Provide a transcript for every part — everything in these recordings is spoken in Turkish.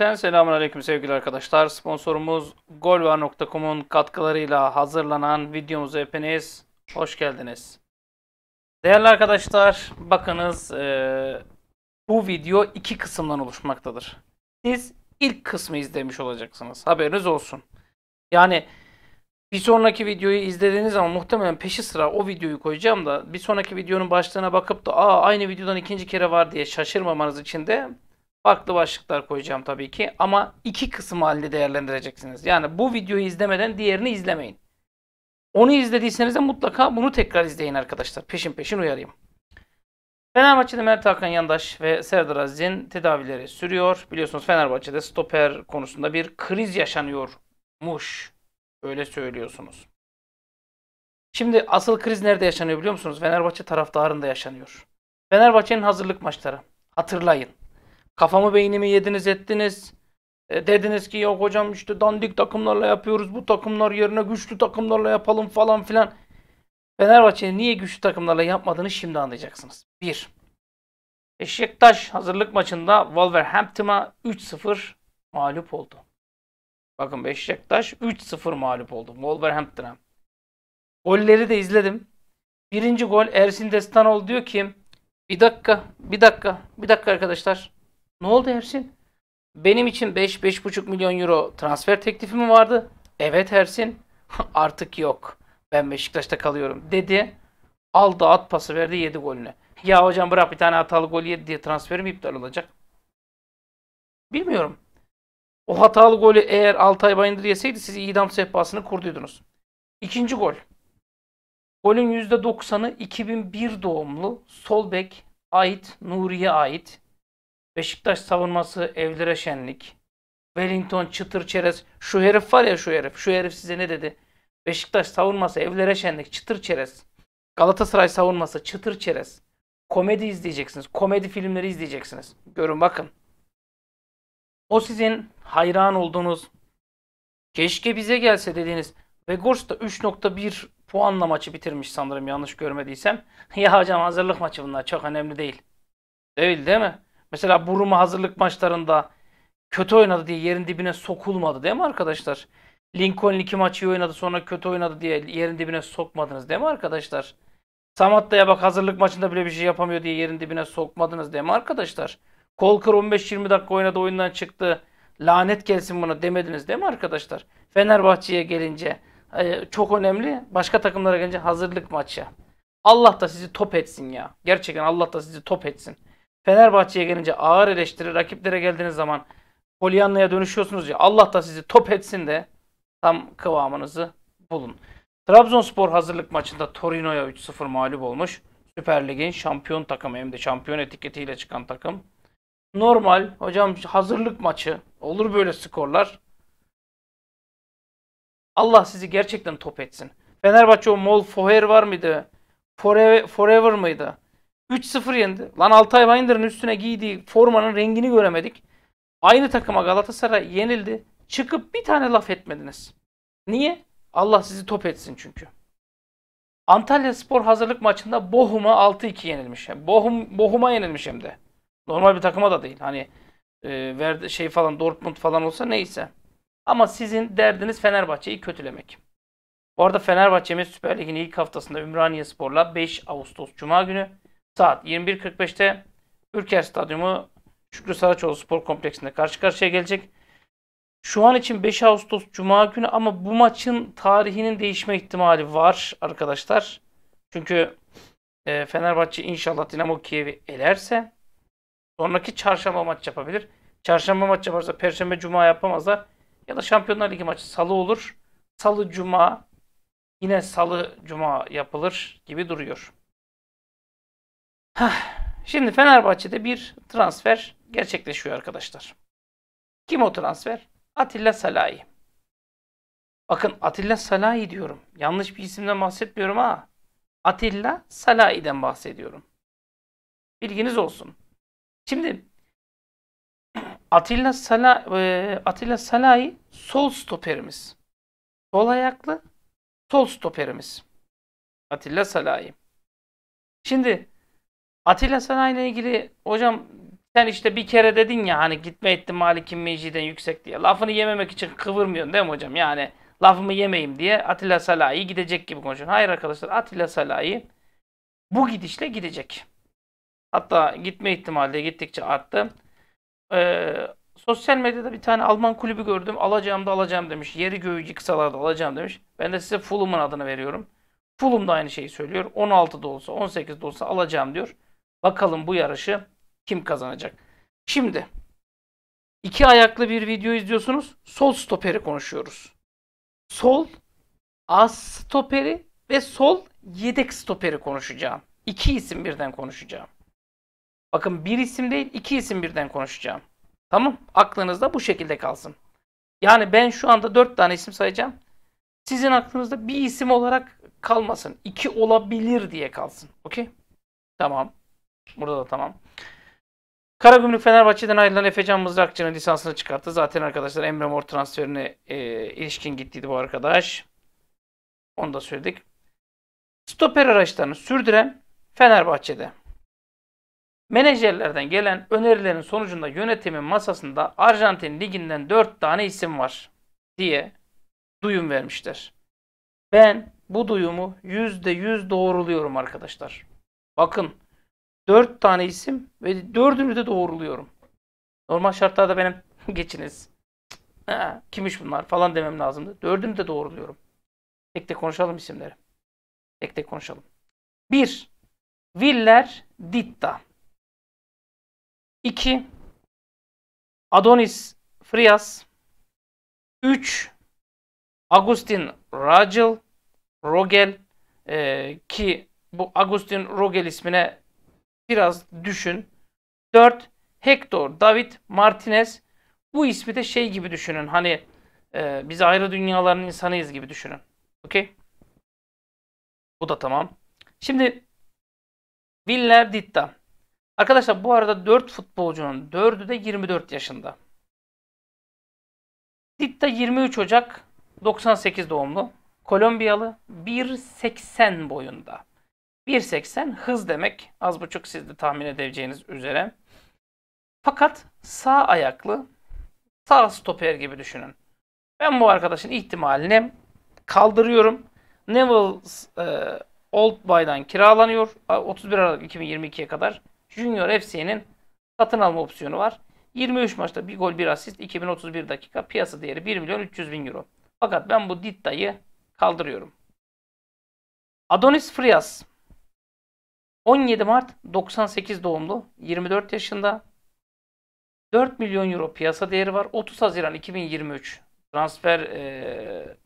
Cümleten selamun aleyküm sevgili arkadaşlar. Sponsorumuz golvar.com'un katkılarıyla hazırlanan videomuza hepiniz hoş geldiniz. Değerli arkadaşlar bakınız e, bu video iki kısımdan oluşmaktadır. Siz ilk kısmı izlemiş olacaksınız. Haberiniz olsun. Yani bir sonraki videoyu izlediğiniz zaman muhtemelen peşi sıra o videoyu koyacağım da bir sonraki videonun başlığına bakıp da Aa, aynı videodan ikinci kere var diye şaşırmamanız için de Farklı başlıklar koyacağım tabii ki ama iki kısım halinde değerlendireceksiniz. Yani bu videoyu izlemeden diğerini izlemeyin. Onu izlediyseniz de mutlaka bunu tekrar izleyin arkadaşlar. Peşin peşin uyarayım. Fenerbahçe'de Mert Hakan Yandaş ve Serdar Aziz'in tedavileri sürüyor. Biliyorsunuz Fenerbahçe'de stoper konusunda bir kriz yaşanıyormuş. Öyle söylüyorsunuz. Şimdi asıl kriz nerede yaşanıyor biliyor musunuz? Fenerbahçe taraftarında yaşanıyor. Fenerbahçe'nin hazırlık maçları. Hatırlayın. Kafamı beynimi yediniz ettiniz. E, dediniz ki yok hocam işte dandik takımlarla yapıyoruz. Bu takımlar yerine güçlü takımlarla yapalım falan filan. Fenerbahçe'nin niye güçlü takımlarla yapmadığını şimdi anlayacaksınız. 1. Beşiktaş hazırlık maçında Wolverhampton'a 3-0 mağlup oldu. Bakın Beşiktaş 3-0 mağlup oldu Wolverhampton'a. Golleri de izledim. Birinci gol Ersin Destanoğlu diyor ki bir dakika, bir dakika, bir dakika arkadaşlar. Ne oldu Ersin? Benim için 5-5,5 milyon euro transfer teklifi mi vardı? Evet Ersin. Artık yok. Ben Beşiktaş'ta kalıyorum dedi. Aldı at pası verdi 7 golüne. Ya hocam bırak bir tane hatalı gol yedi diye transferim iptal olacak. Bilmiyorum. O hatalı golü eğer Altay Bayındır yeseydi siz idam sehpasını kurduydunuz. İkinci gol. Golün %90'ı 2001 doğumlu sol bek ait Nuri'ye ait Beşiktaş savunması evlere şenlik. Wellington çıtır çerez. Şu herif var ya şu herif. Şu herif size ne dedi? Beşiktaş savunması evlere şenlik çıtır çerez. Galatasaray savunması çıtır çerez. Komedi izleyeceksiniz. Komedi filmleri izleyeceksiniz. Görün bakın. O sizin hayran olduğunuz, keşke bize gelse dediğiniz Vegors da 3.1 puanla maçı bitirmiş sanırım yanlış görmediysem. ya hocam hazırlık maçı bunlar çok önemli değil. Değil değil mi? Mesela bu hazırlık maçlarında kötü oynadı diye yerin dibine sokulmadı değil mi arkadaşlar? Lincoln iki maçı oynadı sonra kötü oynadı diye yerin dibine sokmadınız değil mi arkadaşlar? Samatta'ya bak hazırlık maçında bile bir şey yapamıyor diye yerin dibine sokmadınız değil mi arkadaşlar? Kolkır 15-20 dakika oynadı oyundan çıktı. Lanet gelsin buna demediniz değil mi arkadaşlar? Fenerbahçe'ye gelince e, çok önemli. Başka takımlara gelince hazırlık maçı. Allah da sizi top etsin ya. Gerçekten Allah da sizi top etsin. Fenerbahçe'ye gelince ağır eleştirir rakiplere geldiğiniz zaman Polyanla'ya dönüşüyorsunuz ya Allah da sizi top etsin de tam kıvamınızı bulun. Trabzonspor hazırlık maçında Torino'ya 3-0 mağlup olmuş. Süper Lig'in şampiyon takımı hem de şampiyon etiketiyle çıkan takım. Normal hocam hazırlık maçı olur böyle skorlar. Allah sizi gerçekten top etsin. Fenerbahçe o Mol Foher var mıydı? Forever, forever mıydı? 3-0 yendi. Lan Altay Bayındır'ın üstüne giydiği formanın rengini göremedik. Aynı takıma Galatasaray yenildi. Çıkıp bir tane laf etmediniz. Niye? Allah sizi top etsin çünkü. Antalya Spor hazırlık maçında Bohum'a 6-2 yenilmiş. Bohum, Bohum'a yenilmiş hem de. Normal bir takıma da değil. Hani e, verdi, şey falan Dortmund falan olsa neyse. Ama sizin derdiniz Fenerbahçe'yi kötülemek. Bu arada Fenerbahçe'miz Süper Lig'in ilk haftasında Ümraniye Spor'la 5 Ağustos Cuma günü saat 21.45'te Ülker Stadyumu Şükrü Saraçoğlu Spor Kompleksinde karşı karşıya gelecek. Şu an için 5 Ağustos Cuma günü ama bu maçın tarihinin değişme ihtimali var arkadaşlar. Çünkü e, Fenerbahçe inşallah Dinamo Kiev'i elerse sonraki çarşamba maç yapabilir. Çarşamba maç yaparsa perşembe cuma yapamazlar. Ya da Şampiyonlar Ligi maçı salı olur. Salı cuma yine salı cuma yapılır gibi duruyor. Şimdi Fenerbahçe'de bir transfer gerçekleşiyor arkadaşlar. Kim o transfer? Atilla Salahi. Bakın Atilla Salahi diyorum. Yanlış bir isimden bahsetmiyorum ha. Atilla Salahi'den bahsediyorum. Bilginiz olsun. Şimdi Atilla Sala e, Atilla Salahi sol stoperimiz. Sol ayaklı sol stoperimiz. Atilla Salahi. Şimdi Atilla Sana ile ilgili hocam sen işte bir kere dedin ya hani gitme ihtimali Kim Meci'den yüksek diye. Lafını yememek için kıvırmıyorsun değil mi hocam? Yani lafımı yemeyeyim diye Atilla Salah'ı gidecek gibi konuşuyorsun. Hayır arkadaşlar Atilla Salah'ı bu gidişle gidecek. Hatta gitme ihtimali de gittikçe arttı. Ee, sosyal medyada bir tane Alman kulübü gördüm. Alacağım da alacağım demiş. Yeri göğü yıksalar alacağım demiş. Ben de size Fulham'ın adını veriyorum. Fulham da aynı şeyi söylüyor. 16'da olsa 18'de olsa alacağım diyor. Bakalım bu yarışı kim kazanacak? Şimdi iki ayaklı bir video izliyorsunuz. Sol stoperi konuşuyoruz. Sol az stoperi ve sol yedek stoperi konuşacağım. İki isim birden konuşacağım. Bakın bir isim değil iki isim birden konuşacağım. Tamam aklınızda bu şekilde kalsın. Yani ben şu anda dört tane isim sayacağım. Sizin aklınızda bir isim olarak kalmasın. İki olabilir diye kalsın. Okey? Tamam. Burada da tamam. Karagümrük Fenerbahçe'den ayrılan Efecan Mızrakçı'nın lisansını çıkarttı. Zaten arkadaşlar Emre Mor transferine e, ilişkin gittiydi bu arkadaş. Onu da söyledik. Stoper araçlarını sürdüren Fenerbahçe'de. Menajerlerden gelen önerilerin sonucunda yönetimin masasında Arjantin liginden 4 tane isim var diye duyum vermişler. Ben bu duyumu %100 doğruluyorum arkadaşlar. Bakın 4 tane isim ve 4'ünü de doğruluyorum. Normal şartlarda benim geçiniz. Ha, kimmiş bunlar falan demem lazımdı. Dördünü de doğruluyorum. Tek tek konuşalım isimleri. Tek tek konuşalım. 1. Viller Ditta. 2. Adonis Frias. 3. Agustin Ragel. Rogel e, ki bu Agustin Rogel ismine biraz düşün. 4. Hector David Martinez. Bu ismi de şey gibi düşünün. Hani e, biz ayrı dünyaların insanıyız gibi düşünün. Okey? Bu da tamam. Şimdi Villar Ditta. Arkadaşlar bu arada 4 futbolcunun 4'ü de 24 yaşında. Ditta 23 Ocak 98 doğumlu. Kolombiyalı 1.80 boyunda. 1.80 hız demek. Az buçuk siz de tahmin edeceğiniz üzere. Fakat sağ ayaklı sağ stoper gibi düşünün. Ben bu arkadaşın ihtimalini kaldırıyorum. Neville e, Oldby'dan kiralanıyor. 31 Aralık 2022'ye kadar. Junior FC'nin satın alma opsiyonu var. 23 maçta bir gol bir asist 2031 dakika piyasa değeri 1 milyon 300 bin euro. Fakat ben bu Ditta'yı kaldırıyorum. Adonis Frias 17 Mart 98 doğumlu, 24 yaşında. 4 milyon euro piyasa değeri var. 30 Haziran 2023 transfer e,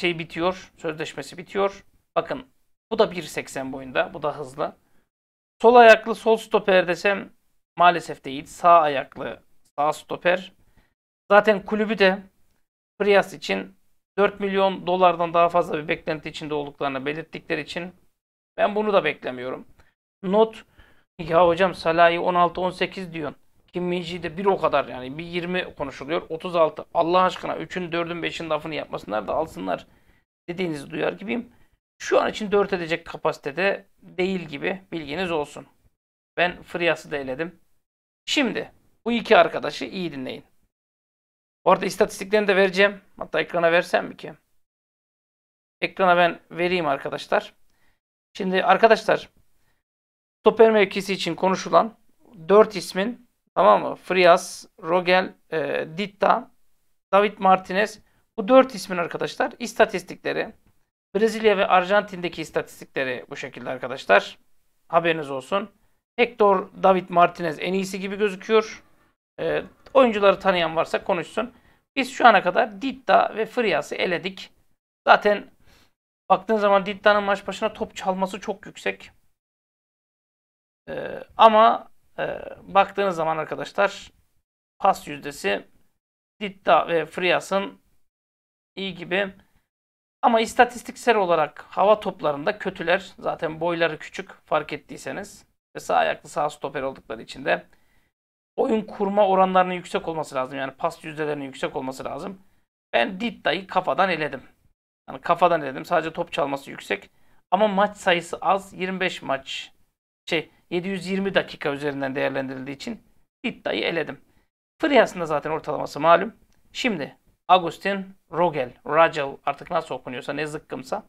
şey bitiyor, sözleşmesi bitiyor. Bakın bu da 1.80 boyunda, bu da hızlı. Sol ayaklı sol stoper desem maalesef değil. Sağ ayaklı sağ stoper. Zaten kulübü de Prias için 4 milyon dolardan daha fazla bir beklenti içinde olduklarını belirttikleri için ben bunu da beklemiyorum not ya hocam Salah'ı 16-18 diyorsun. Kim de bir o kadar yani. Bir 20 konuşuluyor. 36. Allah aşkına 3'ün 4'ün 5'in lafını yapmasınlar da alsınlar dediğinizi duyar gibiyim. Şu an için 4 edecek kapasitede değil gibi bilginiz olsun. Ben Frias'ı da eledim. Şimdi bu iki arkadaşı iyi dinleyin. Bu arada istatistiklerini de vereceğim. Hatta ekrana versem mi ki? Ekrana ben vereyim arkadaşlar. Şimdi arkadaşlar Stoper mevkisi için konuşulan 4 ismin tamam mı? Frias, Rogel, e, Ditta, David Martinez. Bu 4 ismin arkadaşlar istatistikleri Brezilya ve Arjantin'deki istatistikleri bu şekilde arkadaşlar. Haberiniz olsun. Hector David Martinez en iyisi gibi gözüküyor. E, oyuncuları tanıyan varsa konuşsun. Biz şu ana kadar Ditta ve Frias'ı eledik. Zaten baktığın zaman Ditta'nın maç başına top çalması çok yüksek. E, ama e, baktığınız zaman arkadaşlar pas yüzdesi Ditta ve Frias'ın iyi gibi. Ama istatistiksel olarak hava toplarında kötüler. Zaten boyları küçük fark ettiyseniz. Ve sağ ayaklı sağ stoper oldukları için de oyun kurma oranlarının yüksek olması lazım. Yani pas yüzdelerinin yüksek olması lazım. Ben Ditta'yı kafadan eledim. Yani kafadan eledim. Sadece top çalması yüksek. Ama maç sayısı az. 25 maç şey 720 dakika üzerinden değerlendirildiği için iddiayı eledim. Friyasında zaten ortalaması malum. Şimdi Agustin Rogel, Rogel artık nasıl okunuyorsa ne zıkkımsa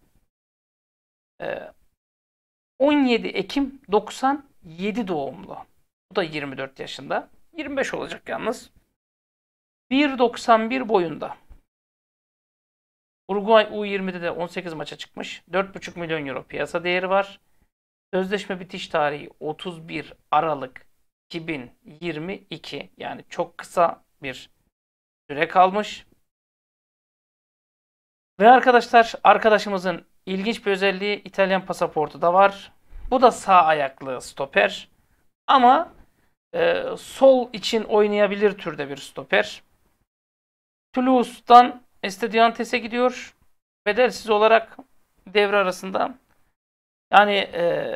17 e, Ekim 97 doğumlu. Bu da 24 yaşında. 25 olacak yalnız. 1.91 boyunda. Uruguay U20'de de 18 maça çıkmış. 4,5 milyon euro piyasa değeri var. Sözleşme bitiş tarihi 31 Aralık 2022 yani çok kısa bir süre kalmış. Ve arkadaşlar arkadaşımızın ilginç bir özelliği İtalyan pasaportu da var. Bu da sağ ayaklı stoper ama e, sol için oynayabilir türde bir stoper. Toulouse'dan Estudiantes'e gidiyor. Bedelsiz olarak devre arasında yani e,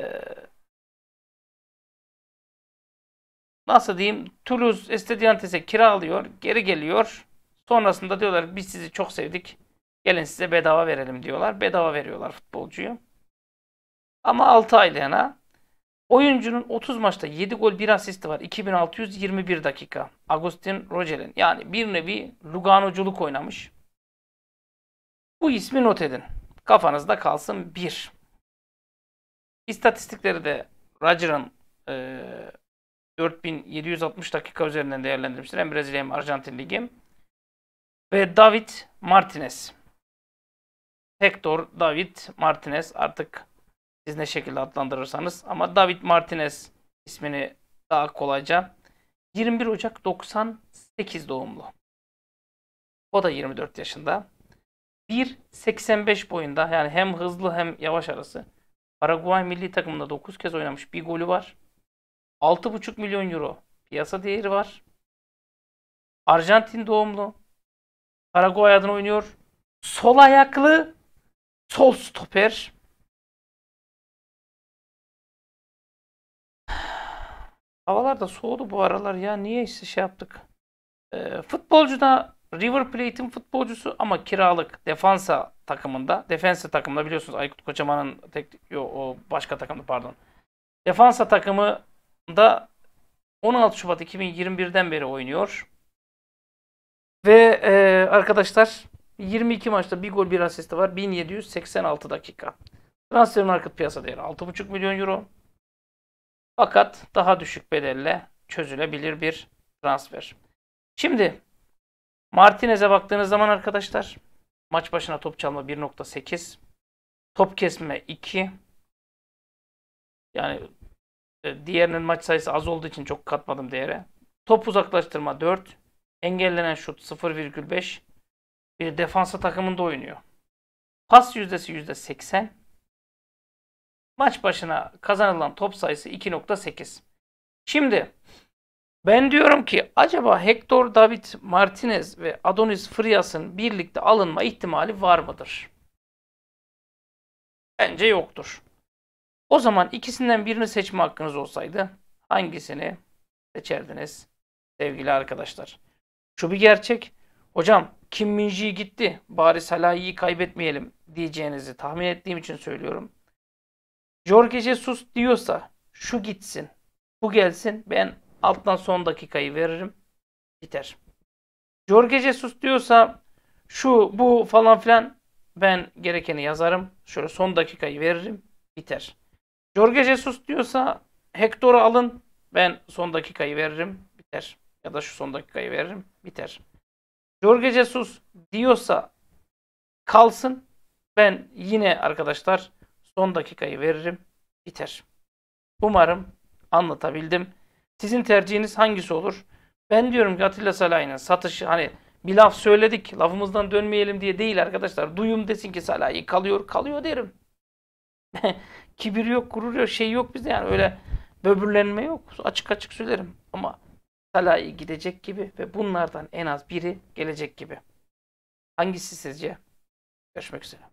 nasıl diyeyim Toulouse Estudiantes'e kiralıyor, geri geliyor. Sonrasında diyorlar biz sizi çok sevdik. Gelin size bedava verelim diyorlar. Bedava veriyorlar futbolcuyu. Ama 6 aylığına oyuncunun 30 maçta 7 gol 1 asisti var. 2621 dakika. Agustin Rogel'in yani bir nevi Luganoculuk oynamış. Bu ismi not edin. Kafanızda kalsın 1. İstatistikleri de Roger'ın e, 4760 dakika üzerinden değerlendirmiştir. Hem Brezilya hem Arjantin Ligi. Ve David Martinez. Hector David Martinez artık siz ne şekilde adlandırırsanız ama David Martinez ismini daha kolayca 21 Ocak 98 doğumlu. O da 24 yaşında. 1.85 boyunda yani hem hızlı hem yavaş arası. Paraguay milli takımında 9 kez oynamış. Bir golü var. 6,5 milyon euro piyasa değeri var. Arjantin doğumlu. Paraguay adına oynuyor. Sol ayaklı sol stoper. Havalar da soğudu bu aralar ya. Niye işte şey yaptık? E, futbolcu da River Plate'in futbolcusu ama kiralık. Defansa takımında. Defensa takımında biliyorsunuz Aykut Kocaman'ın tek yo, o başka takımda pardon. Defansa takımında 16 Şubat 2021'den beri oynuyor. Ve e, arkadaşlar 22 maçta bir gol bir asisti var. 1786 dakika. Transfer market piyasa değeri 6,5 milyon euro. Fakat daha düşük bedelle çözülebilir bir transfer. Şimdi Martinez'e baktığınız zaman arkadaşlar Maç başına top çalma 1.8. Top kesme 2. Yani e, diğerinin maç sayısı az olduğu için çok katmadım değere. Top uzaklaştırma 4. Engellenen şut 0,5. Bir defansa takımında oynuyor. Pas yüzdesi %80. Maç başına kazanılan top sayısı 2.8. Şimdi ben diyorum ki acaba Hector David Martinez ve Adonis Frias'ın birlikte alınma ihtimali var mıdır? Bence yoktur. O zaman ikisinden birini seçme hakkınız olsaydı hangisini seçerdiniz sevgili arkadaşlar? Şu bir gerçek. Hocam Kim Minji gitti. Bari Salahi'yi kaybetmeyelim diyeceğinizi tahmin ettiğim için söylüyorum. Jorge Jesus diyorsa şu gitsin, bu gelsin ben Alttan son dakikayı veririm. Biter. Jorge Jesus diyorsa şu bu falan filan ben gerekeni yazarım. Şöyle son dakikayı veririm. Biter. Jorge Jesus diyorsa Hector'u alın. Ben son dakikayı veririm. Biter. Ya da şu son dakikayı veririm. Biter. Jorge Jesus diyorsa kalsın. Ben yine arkadaşlar son dakikayı veririm. Biter. Umarım anlatabildim. Sizin tercihiniz hangisi olur? Ben diyorum ki Atilla Salahi'nin satışı hani bir laf söyledik lafımızdan dönmeyelim diye değil arkadaşlar. Duyum desin ki Salahi kalıyor kalıyor derim. Kibir yok gurur yok şey yok bizde yani öyle böbürlenme yok. Açık açık söylerim ama Salahi gidecek gibi ve bunlardan en az biri gelecek gibi. Hangisi sizce? Görüşmek üzere.